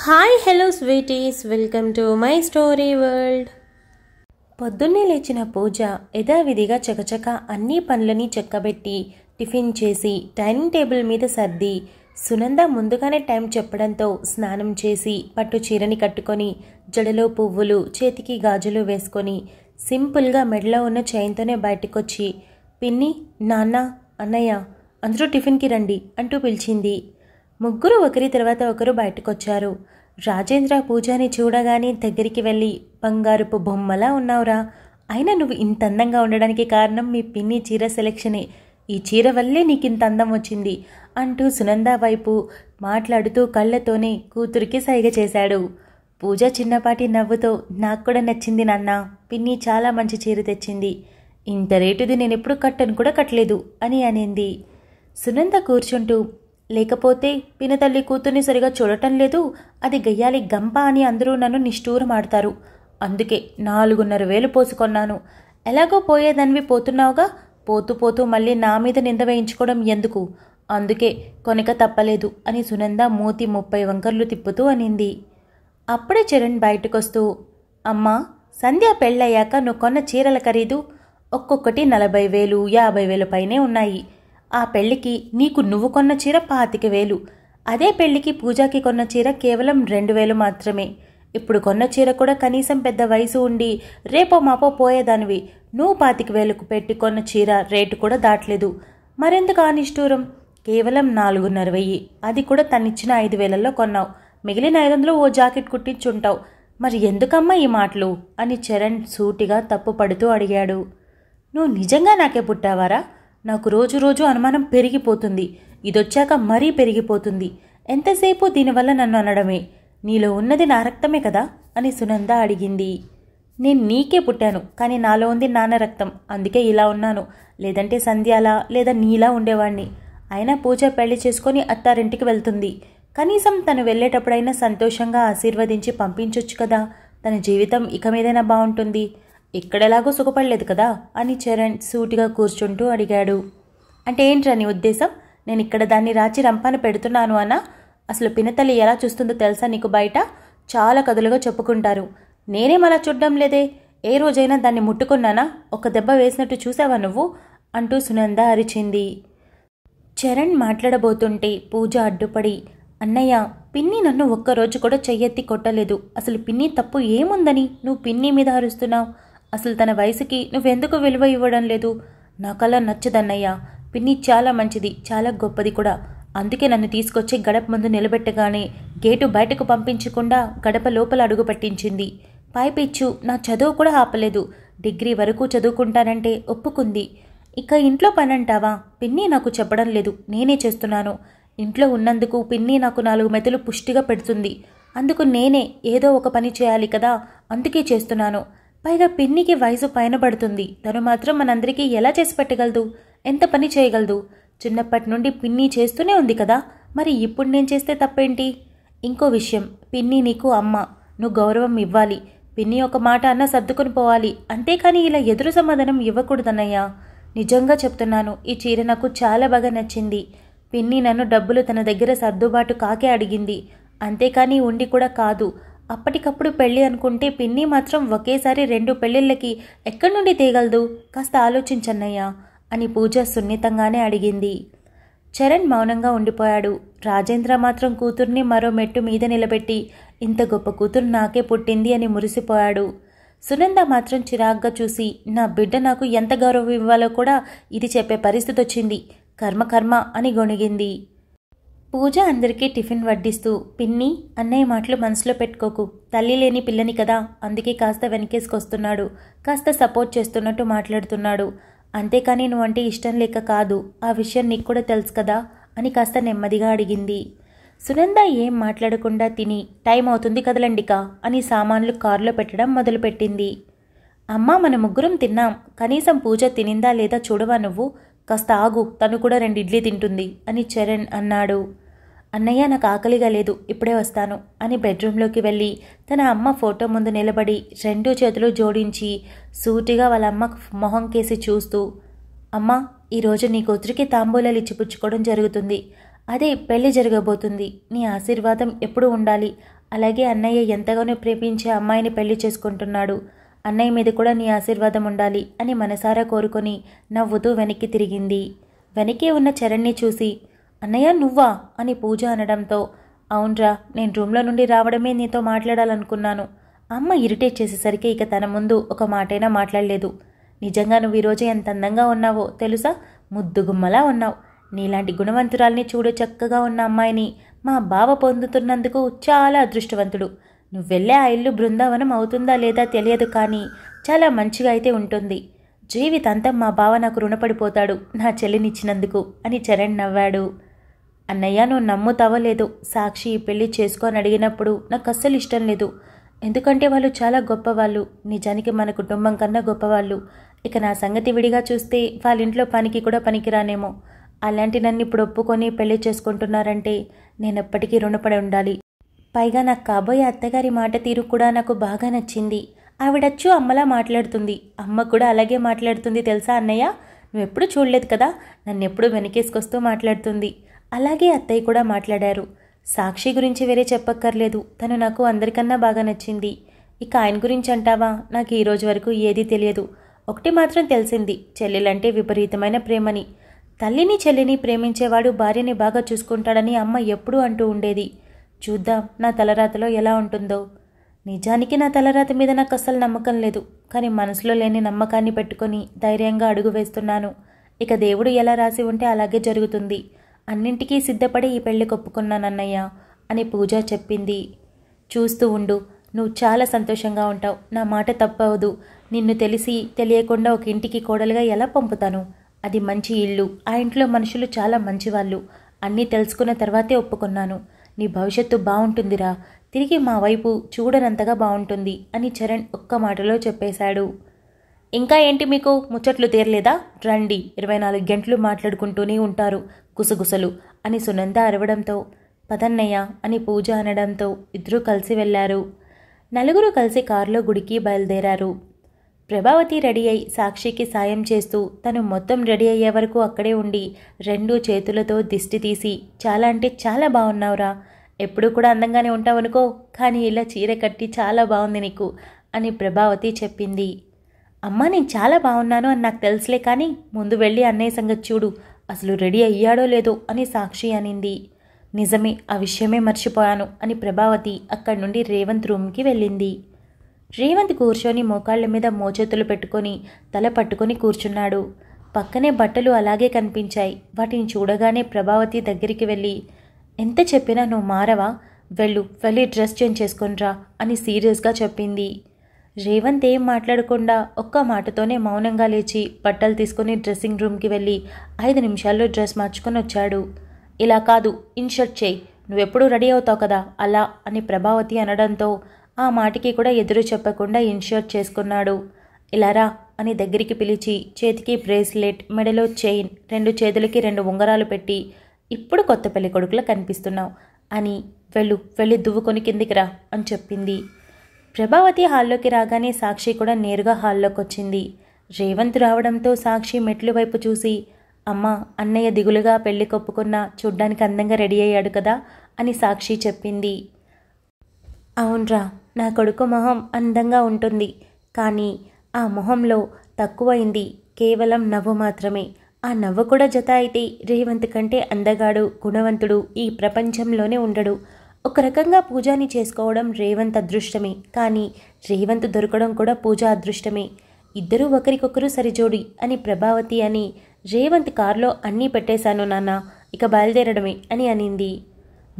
hi hello sweeties welcome to my story world పొద్దున్నే లేచిన పూజ యథావిధిగా చకచక అన్ని పనులని చెక్కబెట్టి టిఫిన్ చేసి డైనింగ్ టేబుల్ మీద సర్ది సునంద ముందుగానే టైం చెప్పడంతో స్నానం చేసి పట్టు చీరని కట్టుకొని జడలో పువ్వులు చేతికి గాజులు వేసుకొని సింపుల్గా మెడలో ఉన్న చైన్తోనే బయటకొచ్చి పిన్ని నాన్న అన్నయ్య అందరూ టిఫిన్కి రండి అంటూ పిలిచింది ముగ్గురు ఒకరి తర్వాత ఒకరు బయటకొచ్చారు రాజేంద్ర పూజాని చూడగానే దగ్గరికి వెళ్ళి బంగారుపు బొమ్మలా ఉన్నావురా అయినా నువ్వు ఇంత అందంగా ఉండడానికి కారణం మీ పిన్ని చీర సెలెక్షనే ఈ చీర వల్లే నీకు ఇంత అందం వచ్చింది అంటూ సునంద వైపు మాట్లాడుతూ కళ్ళతోనే కూతురికి సైగ చేశాడు పూజ చిన్నపాటి నవ్వుతో నాకు కూడా నచ్చింది నాన్న పిన్ని చాలా మంచి చీర తెచ్చింది ఇంత రేటుది నేను ఎప్పుడు కట్టను కూడా కట్టలేదు అని అనింది సునంద కూర్చుంటూ లేకపోతే పినతల్లి కూతుర్ని సరిగా చూడటం లేదు అది గయ్యాలి గంప అని అందరూ నన్ను నిష్ఠూరమాడతారు అందుకే నాలుగున్నర వేలు పోసుకొన్నాను ఎలాగో పోయేదన్వి పోతున్నావుగా పోతూ పోతూ మళ్ళీ నా మీద నింద వేయించుకోవడం ఎందుకు అందుకే కొనక తప్పలేదు అని సునంద మూతి ముప్పై వంకర్లు తిప్పుతూ అనింది అప్పుడే చరణ్ బయటకొస్తూ అమ్మా సంధ్య పెళ్ళయ్యాక నువ్వు కొన్న చీరల ఖరీదు ఒక్కొక్కటి నలభై వేలు యాభై వేల పైనే ఉన్నాయి ఆ పెళ్లికి నీకు నువ్వు కొన్న చీర పాతిక వేలు అదే పెళ్లికి పూజాకి కొన్న చీర కేవలం రెండు వేలు మాత్రమే ఇప్పుడు కొన్న చీర కూడా కనీసం పెద్ద వయసు ఉండి రేపో మాపో పోయేదానివి నువ్వు పాతిక వేలకు పెట్టి కొన్న చీర రేటు కూడా దాటలేదు మరెందుకు ఆ నిష్ఠూరం కేవలం నాలుగున్నర వెయ్యి అది కూడా తనిచ్చిన ఐదు వేలల్లో కొన్నావు మిగిలిన ఐదు వందలు ఓ జాకెట్ కుట్టించుంటావు మరి ఎందుకమ్మా ఈ మాటలు అని చరణ్ సూటిగా తప్పుపడుతూ అడిగాడు నువ్వు నిజంగా నాకే పుట్టావారా నాకు రోజు రోజు అనుమానం పెరిగిపోతుంది ఇదొచ్చాక మరీ పెరిగిపోతుంది ఎంతసేపు దీనివల్ల నన్ను అనడమే నీలో ఉన్నది నా రక్తమే కదా అని సునంద అడిగింది నేను నీకే పుట్టాను కానీ నాలో ఉంది నాన్న రక్తం అందుకే ఇలా ఉన్నాను లేదంటే సంధ్యాలా లేదా నీలా ఉండేవాణ్ణి అయినా పూజ పెళ్లి చేసుకుని అత్తారింటికి వెళ్తుంది కనీసం తను వెళ్ళేటప్పుడైనా సంతోషంగా ఆశీర్వదించి పంపించొచ్చు కదా తన జీవితం ఇక మీదైనా బాగుంటుంది ఇక్కడెలాగో సుఖపడలేదు కదా అని చరణ్ సూటిగా కూర్చుంటూ అడిగాడు అంటే ఏంట్రా నీ ఉద్దేశం నేను ఇక్కడ దాన్ని రాచి రంపాన పెడుతున్నాను అనా అసలు పినతల్లి ఎలా చూస్తుందో తెలుసా నీకు బయట చాలా కథలుగా చెప్పుకుంటారు నేనేం అలా చూడడం లేదే ఏ రోజైనా దాన్ని ముట్టుకున్నానా ఒక దెబ్బ వేసినట్టు చూసావా నువ్వు అంటూ సునంద అరిచింది చరణ్ మాట్లాడబోతుంటే పూజ అడ్డుపడి అన్నయ్య పిన్ని నన్ను ఒక్కరోజు కూడా చెయ్యెత్తి కొట్టలేదు అసలు పిన్ని తప్పు ఏముందని నువ్వు పిన్ని మీద అరుస్తున్నావు అసలు తన వయసుకి నువ్వెందుకు విలువ ఇవ్వడం లేదు నాకలా నచ్చదన్నయ్యా పిన్ని చాలా మంచిది చాలా గొప్పది కూడా అందుకే నన్ను తీసుకొచ్చి గడప ముందు నిలబెట్టగానే గేటు బయటకు పంపించకుండా గడప లోపల అడుగు పట్టించింది పైపిచ్చు నా చదువు కూడా ఆపలేదు డిగ్రీ వరకు చదువుకుంటానంటే ఒప్పుకుంది ఇక ఇంట్లో పనంటావా పిన్ని నాకు చెప్పడం లేదు నేనే చేస్తున్నాను ఇంట్లో ఉన్నందుకు పిన్ని నాకు నాలుగు మెతలు పుష్టిగా పెడుతుంది అందుకు నేనే ఏదో ఒక పని చేయాలి కదా అందుకే చేస్తున్నాను పైగా పిన్నికి వయసు పైన పడుతుంది తను మాత్రం మనందరికీ ఎలా చేసి పెట్టగలదు ఎంత పని చేయగలదు చిన్నప్పటి నుండి పిన్ని చేస్తూనే ఉంది కదా మరి ఇప్పుడు నేను చేస్తే తప్పేంటి ఇంకో విషయం పిన్ని నీకు అమ్మ నువ్వు గౌరవం ఇవ్వాలి పిన్ని ఒక మాట అన్న సర్దుకొని పోవాలి అంతేకాని ఇలా ఎదురు సమాధానం ఇవ్వకూడదన్నయ్యా నిజంగా చెప్తున్నాను ఈ చీర నాకు చాలా బాగా నచ్చింది పిన్ని నన్ను డబ్బులు తన దగ్గర సర్దుబాటు కాకే అడిగింది అంతేకాని ఉండి కూడా కాదు అప్పటికప్పుడు పెళ్ళి అనుకుంటే పిన్ని మాత్రం ఒకేసారి రెండు పెళ్ళిళ్ళకి ఎక్కడి నుండి తీయగలదు కాస్త ఆలోచించన్నయ్యా అని పూజ సున్నితంగానే అడిగింది చరణ్ మౌనంగా ఉండిపోయాడు రాజేంద్ర మాత్రం కూతుర్ని మరో మెట్టు మీద నిలబెట్టి ఇంత గొప్ప కూతురు నాకే పుట్టింది అని మురిసిపోయాడు సునంద మాత్రం చిరాగ్గా చూసి నా బిడ్డ నాకు ఎంత గౌరవం ఇవ్వాలో కూడా ఇది చెప్పే పరిస్థితి వచ్చింది కర్మ కర్మ అని గొణిగింది పూజ అందరికీ టిఫిన్ వడ్డిస్తూ పిన్ని అన్నయ్య మాటలు మనసులో పెట్టుకోకు తల్లి లేని పిల్లని కదా అందుకే కాస్త వెనకేసుకొస్తున్నాడు కాస్త సపోర్ట్ చేస్తున్నట్టు మాట్లాడుతున్నాడు అంతేకాని అంటే ఇష్టం లేక కాదు ఆ విషయం నీకు కూడా తెలుసు కదా అని కాస్త నెమ్మదిగా అడిగింది సునంద ఏం మాట్లాడకుండా తిని టైం అవుతుంది కా అని సామాన్లు కారులో పెట్టడం మొదలుపెట్టింది అమ్మ మన ముగ్గురం తిన్నాం కనీసం పూజ తినిందా లేదా చూడవా నువ్వు కాస్త ఆగు తను కూడా రెండు ఇడ్లీ తింటుంది అని చరణ్ అన్నాడు అన్నయ్య నాకు ఆకలిగా లేదు ఇప్పుడే వస్తాను అని బెడ్రూమ్లోకి వెళ్ళి తన అమ్మ ఫోటో ముందు నిలబడి రెండు చేతులు జోడించి సూటిగా వాళ్ళ అమ్మ మొహం కేసి చూస్తూ అమ్మ ఈరోజు నీ కూతురికి తాంబూలాలు ఇచ్చిపుచ్చుకోవడం జరుగుతుంది అదే పెళ్లి జరగబోతుంది నీ ఆశీర్వాదం ఎప్పుడు ఉండాలి అలాగే అన్నయ్య ఎంతగానో ప్రేమించే అమ్మాయిని పెళ్లి చేసుకుంటున్నాడు అన్నయ్య మీద కూడా నీ ఆశీర్వాదం ఉండాలి అని మనసారా కోరుకొని నవ్వుతూ వెనక్కి తిరిగింది వెనకే ఉన్న చరణ్ని చూసి అన్నయ్య నువ్వా అని పూజ అనడంతో అవునరా నేను రూమ్లో నుండి రావడమే నీతో మాట్లాడాలనుకున్నాను అమ్మ ఇరిటేట్ చేసేసరికి ఇక తన ముందు ఒక మాటైనా మాట్లాడలేదు నిజంగా నువ్వు ఈరోజు ఎంత అందంగా ఉన్నావో తెలుసా ముద్దుగుమ్మలా ఉన్నావు నీలాంటి గుణవంతురాల్ని చూడు చక్కగా ఉన్న అమ్మాయిని మా బావ పొందుతున్నందుకు చాలా అదృష్టవంతుడు నువ్వు వెళ్ళే ఆ ఇల్లు బృందావనం అవుతుందా లేదా తెలియదు కానీ చాలా మంచిగా అయితే ఉంటుంది జీవితాంతం మా బావ నాకు రుణపడిపోతాడు నా చెల్లినిచ్చినందుకు అని చరణ్ నవ్వాడు అన్నయ్య నువ్వు నమ్ముతావో లేదు సాక్షి పెళ్లి చేసుకొని అడిగినప్పుడు నాకు అస్సలు ఇష్టం లేదు ఎందుకంటే వాళ్ళు చాలా గొప్పవాళ్ళు నిజానికి మన కుటుంబం కన్నా గొప్పవాళ్ళు ఇక నా సంగతి విడిగా చూస్తే వాళ్ళ ఇంట్లో పనికి కూడా పనికిరానేమో అలాంటి నన్ను ఇప్పుడు ఒప్పుకొని పెళ్లి చేసుకుంటున్నారంటే నేను ఎప్పటికీ రుణపడి ఉండాలి పైగా నాకు కాబోయే అత్తగారి మాట తీరు కూడా నాకు బాగా నచ్చింది ఆవిడచ్చు అమ్మలా మాట్లాడుతుంది అమ్మ కూడా అలాగే మాట్లాడుతుంది తెలుసా అన్నయ్య నువ్వెప్పుడు చూడలేదు కదా నన్ను ఎప్పుడు వెనకేసుకొస్తూ మాట్లాడుతుంది అలాగే అత్తయ్య కూడా మాట్లాడారు సాక్షి గురించి వేరే చెప్పక్కర్లేదు తను నాకు అందరికన్నా బాగా నచ్చింది ఇక ఆయన గురించి అంటావా నాకు ఈ రోజు వరకు ఏదీ తెలియదు ఒకటి మాత్రం తెలిసింది చెల్లెలంటే విపరీతమైన ప్రేమని తల్లిని చెల్లిని ప్రేమించేవాడు భార్యని బాగా చూసుకుంటాడని అమ్మ ఎప్పుడూ అంటూ ఉండేది చూద్దాం నా తలరాతలో ఎలా ఉంటుందో నిజానికి నా తలరాత మీద నాకు అస్సలు నమ్మకం లేదు కానీ మనసులో లేని నమ్మకాన్ని పెట్టుకొని ధైర్యంగా అడుగు వేస్తున్నాను ఇక దేవుడు ఎలా రాసి ఉంటే అలాగే జరుగుతుంది అన్నింటికీ సిద్ధపడి ఈ పెళ్లి కొప్పుకున్నానన్నయ్య అని పూజ చెప్పింది చూస్తూ ఉండు నువ్వు చాలా సంతోషంగా ఉంటావు నా మాట తప్పవదు నిన్ను తెలిసి తెలియకుండా ఒక ఇంటికి కోడలుగా ఎలా పంపుతాను అది మంచి ఇల్లు ఆ ఇంట్లో మనుషులు చాలా మంచివాళ్ళు అన్నీ తెలుసుకున్న తర్వాతే ఒప్పుకున్నాను నీ భవిష్యత్తు బాగుంటుందిరా తిరిగి మా వైపు చూడనంతగా బాగుంటుంది అని చరణ్ ఒక్క మాటలో చెప్పేశాడు ఇంకా ఏంటి మీకు ముచ్చట్లు తీరలేదా రండి ఇరవై నాలుగు గంటలు మాట్లాడుకుంటూనే ఉంటారు గుసగుసలు అని సునంద అరవడంతో పదన్నయ్య అని పూజ అనడంతో ఇద్దరూ కలిసి వెళ్లారు నలుగురు కలిసి కారులో గుడికి బయలుదేరారు ప్రభావతి రెడీ అయి సాక్షికి సాయం చేస్తూ తను మొత్తం రెడీ అయ్యే వరకు అక్కడే ఉండి రెండు చేతులతో దిష్టి తీసి చాలా అంటే చాలా బాగున్నావురా ఎప్పుడు కూడా అందంగానే ఉంటావనుకో కానీ ఇలా చీర కట్టి చాలా బాగుంది నీకు అని ప్రభావతి చెప్పింది అమ్మ నేను చాలా బాగున్నాను అని నాకు తెలుసులే కానీ ముందు వెళ్ళి అన్నయ్య సంగతి చూడు అసలు రెడీ అయ్యాడో లేదో అని సాక్షి అనింది నిజమే ఆ విషయమే మర్చిపోయాను అని ప్రభావతి అక్కడి నుండి రేవంత్ రూమ్కి వెళ్ళింది రేవంత్ కూర్చొని మోకాళ్ళ మీద మోచేతులు పెట్టుకొని తల పట్టుకొని కూర్చున్నాడు పక్కనే బట్టలు అలాగే కనిపించాయి వాటిని చూడగానే ప్రభావతి దగ్గరికి వెళ్ళి ఎంత చెప్పినా నువ్వు మారవా వెళ్ళు వెళ్ళి డ్రెస్ చేంజ్ రా అని సీరియస్గా చెప్పింది రేవంత్ ఏం మాట్లాడకుండా ఒక్క మాటతోనే మౌనంగా లేచి బట్టలు తీసుకుని డ్రెస్సింగ్ రూమ్కి వెళ్ళి ఐదు నిమిషాల్లో డ్రెస్ మార్చుకొని వచ్చాడు ఇలా కాదు ఇన్షర్ట్ చేయి నువ్వెప్పుడు రెడీ అవుతావు కదా అలా అని ప్రభావతి అనడంతో ఆ మాటకి కూడా ఎదురు చెప్పకుండా ఇన్షర్ట్ చేసుకున్నాడు ఇలారా అని దగ్గరికి పిలిచి చేతికి బ్రేస్లెట్ మెడలో చైన్ రెండు చేతులకి రెండు ఉంగరాలు పెట్టి ఇప్పుడు కొత్త పెళ్లి కొడుకులా కనిపిస్తున్నావు అని వెళ్ళు వెళ్ళి దువ్వుకొని కిందికి రా అని చెప్పింది ప్రభావతి హాల్లోకి రాగానే సాక్షి కూడా నేరుగా హాల్లోకి వచ్చింది రేవంత్ రావడంతో సాక్షి మెట్లు వైపు చూసి అమ్మ అన్నయ్య దిగులుగా పెళ్లి కప్పుకున్న చూడ్డానికి అందంగా రెడీ అయ్యాడు కదా అని సాక్షి చెప్పింది అవునరా నా కొడుకు మొహం అందంగా ఉంటుంది కానీ ఆ మొహంలో తక్కువైంది కేవలం నవ్వు మాత్రమే ఆ నవ్వు కూడా జత అయితే రేవంత్ కంటే అందగాడు గుణవంతుడు ఈ ప్రపంచంలోనే ఉండడు ఒక రకంగా పూజాని చేసుకోవడం రేవంత్ అదృష్టమే కానీ రేవంత్ దొరకడం కూడా పూజ అదృష్టమే ఇద్దరూ ఒకరికొకరు సరిజోడి అని ప్రభావతి అని రేవంత్ కారులో అన్నీ పెట్టేశాను నాన్న ఇక బయలుదేరడమే అని అనింది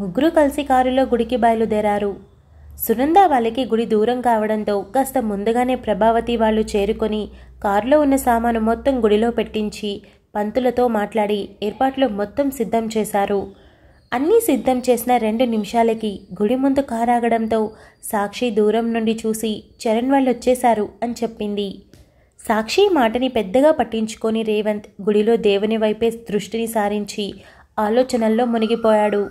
ముగ్గురు కలిసి కారులో గుడికి బయలుదేరారు సునంద వాళ్ళకి గుడి దూరం కావడంతో కాస్త ముందుగానే ప్రభావతి వాళ్ళు చేరుకొని కారులో ఉన్న సామాను మొత్తం గుడిలో పెట్టించి పంతులతో మాట్లాడి ఏర్పాట్లు మొత్తం సిద్ధం చేశారు అన్నీ సిద్ధం చేసిన రెండు నిమిషాలకి గుడి ముందు కారాగడంతో సాక్షి దూరం నుండి చూసి చరణ్ వాళ్ళు వచ్చేశారు అని చెప్పింది సాక్షి మాటని పెద్దగా పట్టించుకొని రేవంత్ గుడిలో దేవుని వైపే దృష్టిని సారించి ఆలోచనల్లో మునిగిపోయాడు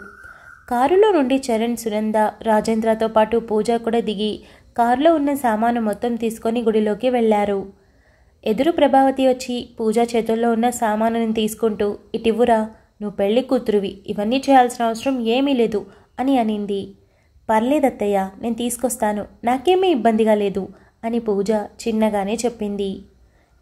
కారులో నుండి చరణ్ సునంద రాజేంద్రతో పాటు పూజ కూడా దిగి కారులో ఉన్న సామాను మొత్తం తీసుకొని గుడిలోకి వెళ్ళారు ఎదురు ప్రభావతి వచ్చి పూజ చేతుల్లో ఉన్న సామానుని తీసుకుంటూ ఇటివురా నువ్వు పెళ్లి కూతురువి ఇవన్నీ చేయాల్సిన అవసరం ఏమీ లేదు అని అనింది పర్లేదత్తయ్య నేను తీసుకొస్తాను నాకేమీ ఇబ్బందిగా లేదు అని పూజ చిన్నగానే చెప్పింది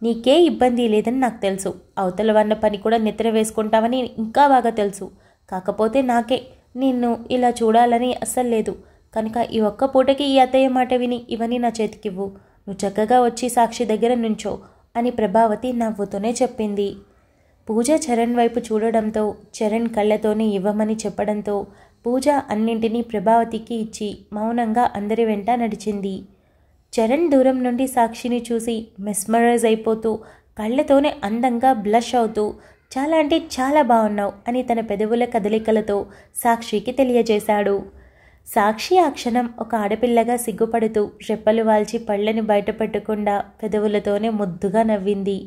నీకే ఇబ్బంది లేదని నాకు తెలుసు అవతల వన్న పని కూడా నిద్ర వేసుకుంటావని ఇంకా బాగా తెలుసు కాకపోతే నాకే నిన్ను ఇలా చూడాలని అస్సలు లేదు కనుక ఈ ఒక్క పూటకి ఈ అత్తయ్య మాట విని ఇవన్నీ నా చేతికివ్వు నువ్వు చక్కగా వచ్చి సాక్షి దగ్గర నుంచో అని ప్రభావతి నవ్వుతూనే చెప్పింది పూజ చరణ్ వైపు చూడడంతో చరణ్ కళ్ళతోనే ఇవ్వమని చెప్పడంతో పూజ అన్నింటినీ ప్రభావతికి ఇచ్చి మౌనంగా అందరి వెంట నడిచింది చరణ్ దూరం నుండి సాక్షిని చూసి మెస్మరైజ్ అయిపోతూ కళ్ళతోనే అందంగా బ్లష్ అవుతూ చాలా అంటే చాలా బాగున్నావు అని తన పెదవుల కదలికలతో సాక్షికి తెలియజేశాడు సాక్షి ఆ క్షణం ఒక ఆడపిల్లగా సిగ్గుపడుతూ రెప్పలు వాల్చి పళ్ళని బయటపెట్టకుండా పెదవులతోనే ముద్దుగా నవ్వింది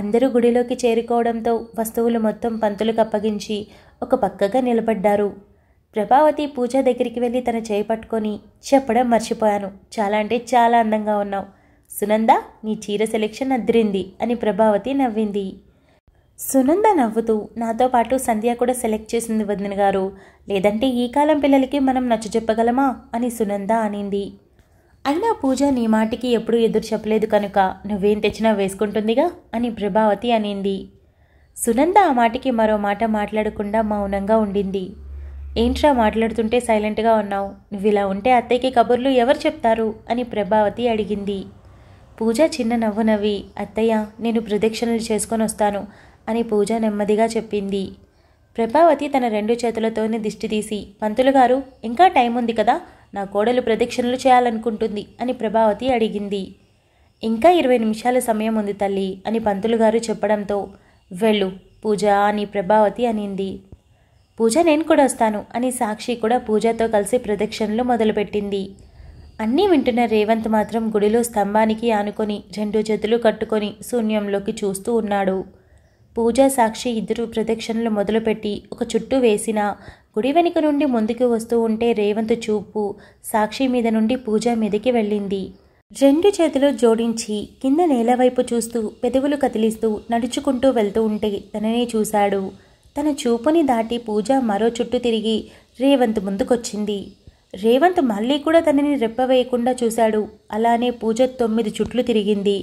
అందరూ గుడిలోకి చేరుకోవడంతో వస్తువులు మొత్తం పంతులకు అప్పగించి ఒక పక్కగా నిలబడ్డారు ప్రభావతి పూజ దగ్గరికి వెళ్ళి తన చేయి పట్టుకొని చెప్పడం మర్చిపోయాను చాలా అంటే చాలా అందంగా ఉన్నావు సునంద నీ చీర సెలెక్షన్ అద్దరింది అని ప్రభావతి నవ్వింది సునంద నవ్వుతూ నాతో పాటు సంధ్య కూడా సెలెక్ట్ చేసింది వదిన గారు లేదంటే ఈ కాలం పిల్లలకి మనం నచ్చ చెప్పగలమా అని సునంద అనింది అయినా పూజ నీ మాటికి ఎప్పుడూ ఎదురు చెప్పలేదు కనుక నువ్వేం తెచ్చినా వేసుకుంటుందిగా అని ప్రభావతి అనింది సునంద ఆ మాటకి మరో మాట మాట్లాడకుండా మౌనంగా ఉండింది ఏంట్రా మాట్లాడుతుంటే సైలెంట్గా ఉన్నావు నువ్వు ఇలా ఉంటే అత్తయ్యకి కబుర్లు ఎవరు చెప్తారు అని ప్రభావతి అడిగింది పూజ చిన్న నవ్వు నవ్వి అత్తయ్య నేను ప్రదక్షిణలు చేసుకొని వస్తాను అని పూజ నెమ్మదిగా చెప్పింది ప్రభావతి తన రెండు చేతులతోనే దిష్టి తీసి పంతులు గారు ఇంకా టైం ఉంది కదా నా కోడలు ప్రదక్షిణలు చేయాలనుకుంటుంది అని ప్రభావతి అడిగింది ఇంకా ఇరవై నిమిషాల సమయం ఉంది తల్లి అని పంతులు గారు చెప్పడంతో వెళ్ళు పూజ అని ప్రభావతి అనింది పూజ నేను కూడా వస్తాను అని సాక్షి కూడా పూజతో కలిసి ప్రదక్షిణలు మొదలుపెట్టింది అన్నీ వింటున్న రేవంత్ మాత్రం గుడిలో స్తంభానికి ఆనుకొని రెండు చేతులు కట్టుకొని శూన్యంలోకి చూస్తూ ఉన్నాడు పూజ సాక్షి ఇద్దరు ప్రదక్షిణలు మొదలుపెట్టి ఒక చుట్టూ వేసిన గుడి వెనుక నుండి ముందుకు వస్తూ ఉంటే రేవంత్ చూపు సాక్షి మీద నుండి పూజ మీదకి వెళ్ళింది రెండు చేతులు జోడించి కింద నేల వైపు చూస్తూ పెదవులు కదిలిస్తూ నడుచుకుంటూ వెళ్తూ ఉంటే తననే చూశాడు తన చూపుని దాటి పూజ మరో చుట్టూ తిరిగి రేవంత్ ముందుకొచ్చింది రేవంత్ మళ్ళీ కూడా తనని రెప్పవేయకుండా చూశాడు అలానే పూజ తొమ్మిది చుట్లు తిరిగింది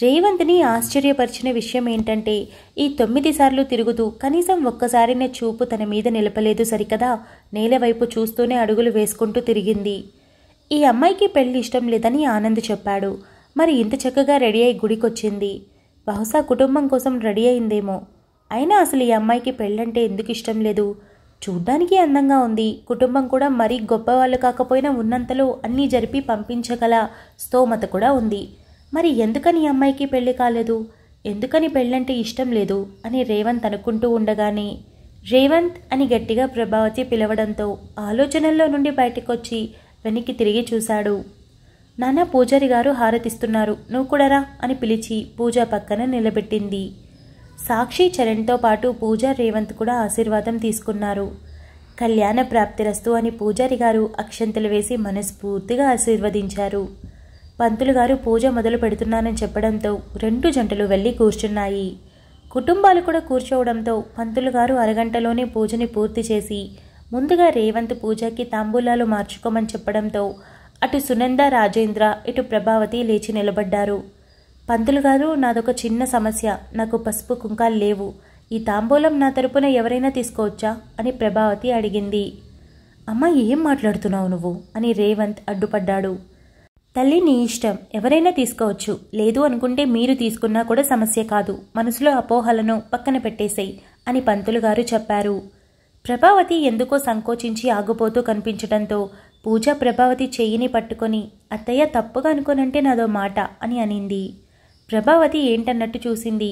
రేవంత్ని ఆశ్చర్యపరిచిన విషయం ఏంటంటే ఈ తొమ్మిది సార్లు తిరుగుతూ కనీసం ఒక్కసారినే చూపు తన మీద నిలపలేదు సరికదా నేలవైపు చూస్తూనే అడుగులు వేసుకుంటూ తిరిగింది ఈ అమ్మాయికి పెళ్లి ఇష్టం లేదని ఆనంద్ చెప్పాడు మరి ఇంత చక్కగా రెడీ అయి గుడికొచ్చింది బహుశా కుటుంబం కోసం రెడీ అయిందేమో అయినా అసలు ఈ అమ్మాయికి పెళ్ళంటే ఎందుకు ఇష్టం లేదు చూడ్డానికి అందంగా ఉంది కుటుంబం కూడా మరీ గొప్పవాళ్ళు కాకపోయినా ఉన్నంతలో అన్నీ జరిపి పంపించగల స్తోమత కూడా ఉంది మరి ఎందుకని అమ్మాయికి పెళ్లి కాలేదు ఎందుకని పెళ్ళంటే ఇష్టం లేదు అని రేవంత్ అనుకుంటూ ఉండగానే రేవంత్ అని గట్టిగా ప్రభావతి పిలవడంతో ఆలోచనల్లో నుండి బయటకొచ్చి వెనక్కి తిరిగి చూశాడు నాన్న పూజారి గారు హారతిస్తున్నారు నువ్వు కూడారా అని పిలిచి పూజ పక్కన నిలబెట్టింది సాక్షి చరణ్తో పాటు పూజ రేవంత్ కూడా ఆశీర్వాదం తీసుకున్నారు కళ్యాణ ప్రాప్తిరస్తు అని పూజారి గారు అక్షంతలు వేసి మనస్ఫూర్తిగా ఆశీర్వదించారు పంతులు గారు పూజ మొదలు పెడుతున్నానని చెప్పడంతో రెండు జంటలు వెళ్ళి కూర్చున్నాయి కుటుంబాలు కూడా కూర్చోవడంతో పంతులు గారు అరగంటలోనే పూజని పూర్తి చేసి ముందుగా రేవంత్ పూజకి తాంబూలాలు మార్చుకోమని చెప్పడంతో అటు సునంద రాజేంద్ర ఇటు ప్రభావతి లేచి నిలబడ్డారు పంతులు గారు నాదొక చిన్న సమస్య నాకు పసుపు కుంకాలు లేవు ఈ తాంబూలం నా తరపున ఎవరైనా తీసుకోవచ్చా అని ప్రభావతి అడిగింది అమ్మ ఏం మాట్లాడుతున్నావు నువ్వు అని రేవంత్ అడ్డుపడ్డాడు తల్లి నీ ఇష్టం ఎవరైనా తీసుకోవచ్చు లేదు అనుకుంటే మీరు తీసుకున్నా కూడా సమస్య కాదు మనసులో అపోహలను పక్కన పెట్టేశాయి అని పంతులు గారు చెప్పారు ప్రభావతి ఎందుకో సంకోచించి ఆగిపోతూ కనిపించడంతో పూజ ప్రభావతి చెయ్యిని పట్టుకొని అత్తయ్య తప్పుగా అనుకోనంటే నాదో మాట అని అనింది ప్రభావతి ఏంటన్నట్టు చూసింది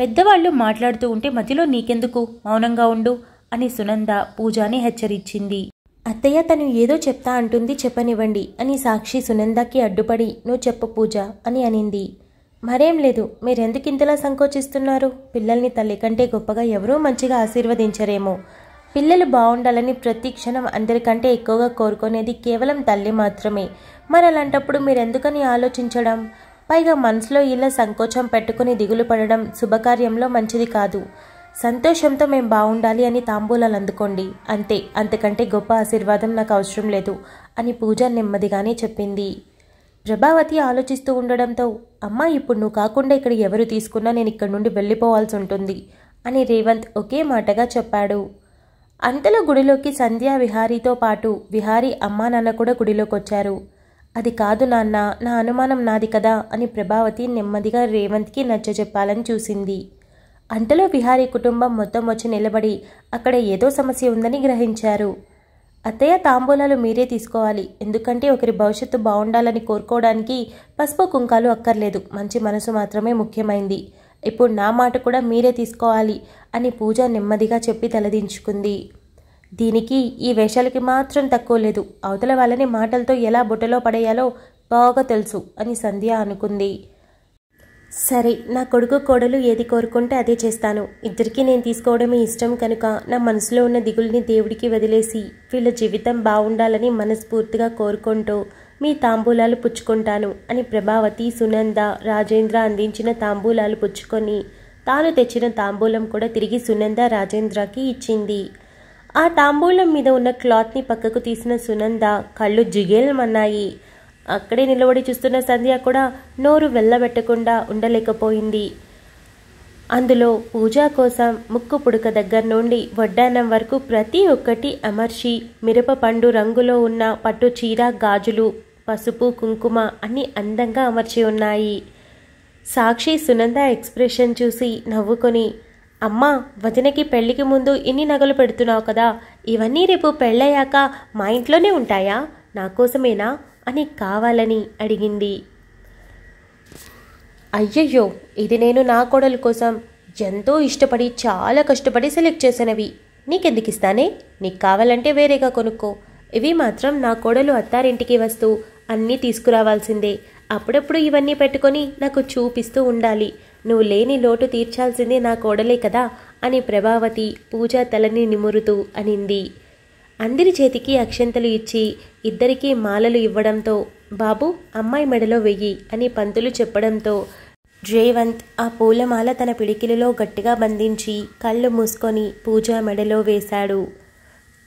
పెద్దవాళ్ళు మాట్లాడుతూ ఉంటే మధ్యలో నీకెందుకు మౌనంగా ఉండు అని సునంద పూజాని హెచ్చరించింది అత్తయ్య తను ఏదో చెప్తా అంటుంది చెప్పనివ్వండి అని సాక్షి సునందాకి అడ్డుపడి నువ్వు చెప్పు పూజ అని అనింది మరేం లేదు మీరెందుకు ఇంతలా సంకోచిస్తున్నారు పిల్లల్ని తల్లి కంటే గొప్పగా ఎవరూ మంచిగా ఆశీర్వదించరేమో పిల్లలు బాగుండాలని ప్రతి క్షణం అందరికంటే ఎక్కువగా కోరుకునేది కేవలం తల్లి మాత్రమే మరి అలాంటప్పుడు మీరెందుకని ఆలోచించడం పైగా మనసులో ఇలా సంకోచం పెట్టుకుని దిగులు పడడం శుభకార్యంలో మంచిది కాదు సంతోషంతో మేము బాగుండాలి అని తాంబూలాలు అందుకోండి అంతే అంతకంటే గొప్ప ఆశీర్వాదం నాకు అవసరం లేదు అని పూజ నెమ్మదిగానే చెప్పింది ప్రభావతి ఆలోచిస్తూ ఉండడంతో అమ్మ ఇప్పుడు నువ్వు కాకుండా ఇక్కడ ఎవరు తీసుకున్నా నేను ఇక్కడ నుండి వెళ్ళిపోవాల్సి ఉంటుంది అని రేవంత్ ఒకే మాటగా చెప్పాడు అంతలో గుడిలోకి సంధ్యా విహారీతో పాటు విహారీ అమ్మా నాన్న కూడా గుడిలోకి వచ్చారు అది కాదు నాన్న నా అనుమానం నాది కదా అని ప్రభావతి నెమ్మదిగా రేవంత్కి నచ్చజెప్పాలని చూసింది అంతలో విహారీ కుటుంబం మొత్తం వచ్చి నిలబడి అక్కడ ఏదో సమస్య ఉందని గ్రహించారు అత్తయ్య తాంబూలాలు మీరే తీసుకోవాలి ఎందుకంటే ఒకరి భవిష్యత్తు బాగుండాలని కోరుకోవడానికి పసుపు కుంకాలు అక్కర్లేదు మంచి మనసు మాత్రమే ముఖ్యమైంది ఇప్పుడు నా మాట కూడా మీరే తీసుకోవాలి అని పూజ నెమ్మదిగా చెప్పి తలదించుకుంది దీనికి ఈ వేషాలకి మాత్రం తక్కువ లేదు అవతల వాళ్ళని మాటలతో ఎలా బుట్టలో పడేయాలో బాగా తెలుసు అని సంధ్య అనుకుంది సరే నా కొడుకు కోడలు ఏది కోరుకుంటే అదే చేస్తాను ఇద్దరికీ నేను తీసుకోవడమే ఇష్టం కనుక నా మనసులో ఉన్న దిగుల్ని దేవుడికి వదిలేసి వీళ్ళ జీవితం బాగుండాలని మనస్ఫూర్తిగా కోరుకుంటూ మీ తాంబూలాలు పుచ్చుకుంటాను అని ప్రభావతి సునంద రాజేంద్ర అందించిన తాంబూలాలు పుచ్చుకొని తాను తెచ్చిన తాంబూలం కూడా తిరిగి సునంద రాజేంద్రకి ఇచ్చింది ఆ తాంబూలం మీద ఉన్న క్లాత్ని పక్కకు తీసిన సునంద కళ్ళు జిగేలమన్నాయి అక్కడే నిలబడి చూస్తున్న సంధ్య కూడా నోరు వెళ్ళబెట్టకుండా ఉండలేకపోయింది అందులో పూజ కోసం ముక్కు పుడక దగ్గర నుండి వడ్డానం వరకు ప్రతి ఒక్కటి అమర్చి మిరపపండు రంగులో ఉన్న పట్టు చీర గాజులు పసుపు కుంకుమ అన్ని అందంగా అమర్చి ఉన్నాయి సాక్షి సునంద ఎక్స్ప్రెషన్ చూసి నవ్వుకొని అమ్మా వదినకి పెళ్లికి ముందు ఇన్ని నగలు పెడుతున్నావు కదా ఇవన్నీ రేపు పెళ్ళయ్యాక మా ఇంట్లోనే ఉంటాయా నా కోసమేనా అని కావాలని అడిగింది అయ్యయ్యో ఇది నేను నా కోడలు కోసం ఎంతో ఇష్టపడి చాలా కష్టపడి సెలెక్ట్ చేసినవి నీకెందుకు ఇస్తానే నీకు కావాలంటే వేరేగా కొనుక్కో ఇవి మాత్రం నా కోడలు అత్తారింటికి వస్తూ అన్నీ తీసుకురావాల్సిందే అప్పుడప్పుడు ఇవన్నీ పెట్టుకొని నాకు చూపిస్తూ ఉండాలి నువ్వు లేని లోటు తీర్చాల్సిందే నా కోడలే కదా అని ప్రభావతి పూజా తలని నిమురుతూ అనింది అందరి చేతికి అక్షంతలు ఇచ్చి ఇద్దరికీ మాలలు ఇవ్వడంతో బాబు అమ్మాయి మెడలో వెయ్యి అని పంతులు చెప్పడంతో జయవంత్ ఆ పూలమాల తన పిడికిలిలో గట్టిగా బంధించి కళ్ళు మూసుకొని పూజ మెడలో వేశాడు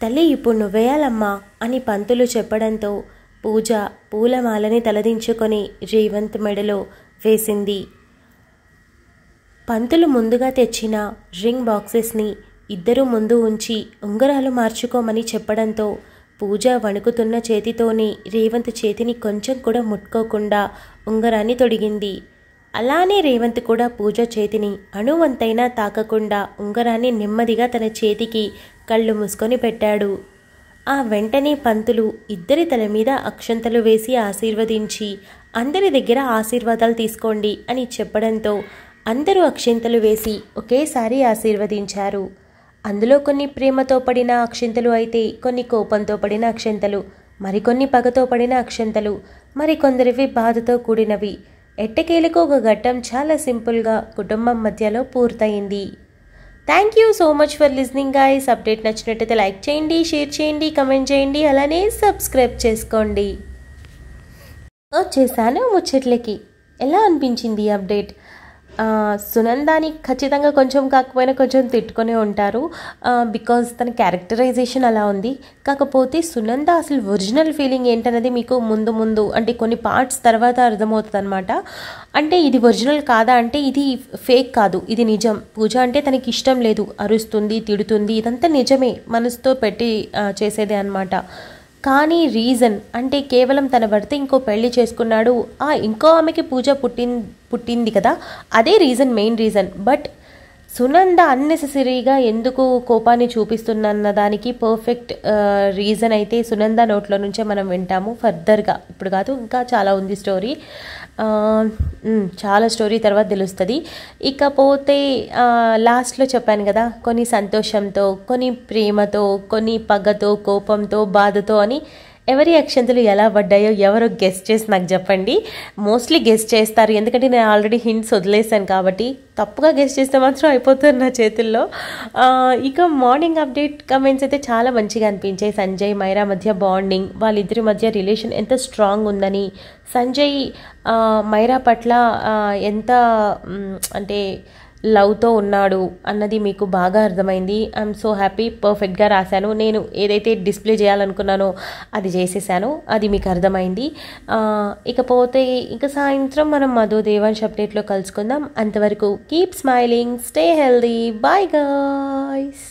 తల్లి ఇప్పుడు నువ్వేయాలమ్మా అని పంతులు చెప్పడంతో పూజ పూలమాలని తలదించుకొని జయవంత్ మెడలో వేసింది పంతులు ముందుగా తెచ్చిన రింగ్ బాక్సెస్ని ఇద్దరు ముందు ఉంచి ఉంగరాలు మార్చుకోమని చెప్పడంతో పూజ వణుకుతున్న చేతితోనే రేవంత్ చేతిని కొంచెం కూడా ముట్టుకోకుండా ఉంగరాన్ని తొడిగింది అలానే రేవంత్ కూడా పూజ చేతిని అణువంతైనా తాకకుండా ఉంగరాన్ని నెమ్మదిగా తన చేతికి కళ్ళు మూసుకొని పెట్టాడు ఆ వెంటనే పంతులు ఇద్దరి తల మీద అక్షంతలు వేసి ఆశీర్వదించి అందరి దగ్గర ఆశీర్వాదాలు తీసుకోండి అని చెప్పడంతో అందరూ అక్షంతలు వేసి ఒకేసారి ఆశీర్వదించారు అందులో కొన్ని ప్రేమతో పడిన అక్షింతలు అయితే కొన్ని కోపంతో పడిన అక్షంతలు మరికొన్ని పగతో పడిన అక్షంతలు మరికొందరివి బాధతో కూడినవి ఎట్టకేలకు ఒక ఘట్టం చాలా సింపుల్గా కుటుంబం మధ్యలో పూర్తయింది thank you so much for listening guys update నచ్చినట్టయితే లైక్ చేయండి షేర్ చేయండి కమెంట్ చేయండి అలానే సబ్స్క్రైబ్ చేసుకోండి చేశాను ముచ్చట్లకి ఎలా అనిపించింది అప్డేట్ సునందాని ఖచ్చితంగా కొంచెం కాకపోయినా కొంచెం తిట్టుకునే ఉంటారు బికాజ్ తన క్యారెక్టరైజేషన్ అలా ఉంది కాకపోతే సునంద అసలు ఒరిజినల్ ఫీలింగ్ ఏంటనేది మీకు ముందు ముందు అంటే కొన్ని పార్ట్స్ తర్వాత అర్థమవుతుంది అనమాట అంటే ఇది ఒరిజినల్ కాదా అంటే ఇది ఫేక్ కాదు ఇది నిజం పూజ అంటే తనకి ఇష్టం లేదు అరుస్తుంది తిడుతుంది ఇదంతా నిజమే మనసుతో పెట్టి చేసేదే అనమాట కానీ రీజన్ అంటే కేవలం తన భర్త ఇంకో పెళ్లి చేసుకున్నాడు ఆ ఇంకో ఆమెకి పూజ పుట్టిం పుట్టింది కదా అదే reason main reason but Sunanda అన్నెసెసరీగా ఎందుకు కోపాన్ని చూపిస్తుందన్న దానికి పర్ఫెక్ట్ రీజన్ uh, అయితే సునంద నోట్లో నుంచే మనం వింటాము ఫర్దర్గా ఇప్పుడు కాదు ఇంకా చాలా ఉంది స్టోరీ చాలా స్టోరీ తర్వాత తెలుస్తుంది ఇకపోతే లాస్ట్లో చెప్పాను కదా కొన్ని సంతోషంతో కొన్ని ప్రేమతో కొన్ని పగతో కోపంతో బాధతో అని ఎవరి అక్షంతలు ఎలా పడ్డాయో ఎవరో గెస్ట్ చేసి నాకు చెప్పండి మోస్ట్లీ గెస్ట్ చేస్తారు ఎందుకంటే నేను ఆల్రెడీ హింట్స్ వదిలేసాను కాబట్టి తప్పుగా గెస్ట్ చేస్తే మాత్రం అయిపోతుంది నా చేతుల్లో ఇక మార్నింగ్ అప్డేట్ కమెంట్స్ అయితే చాలా మంచిగా అనిపించాయి సంజయ్ మైరా మధ్య బాండింగ్ వాళ్ళిద్దరి మధ్య రిలేషన్ ఎంత స్ట్రాంగ్ ఉందని సంజయ్ మైరా పట్ల ఎంత అంటే లవ్తో ఉన్నాడు అన్నది మీకు బాగా అర్థమైంది ఐఎమ్ సో హ్యాపీ పర్ఫెక్ట్గా రాశాను నేను ఏదైతే డిస్ప్లే చేయాలనుకున్నానో అది చేసేసాను అది మీకు అర్థమైంది ఇకపోతే ఇక సాయంత్రం మనం మధు దేవాన్ష్ అప్డేట్లో కలుసుకుందాం అంతవరకు keep smiling stay healthy bye guys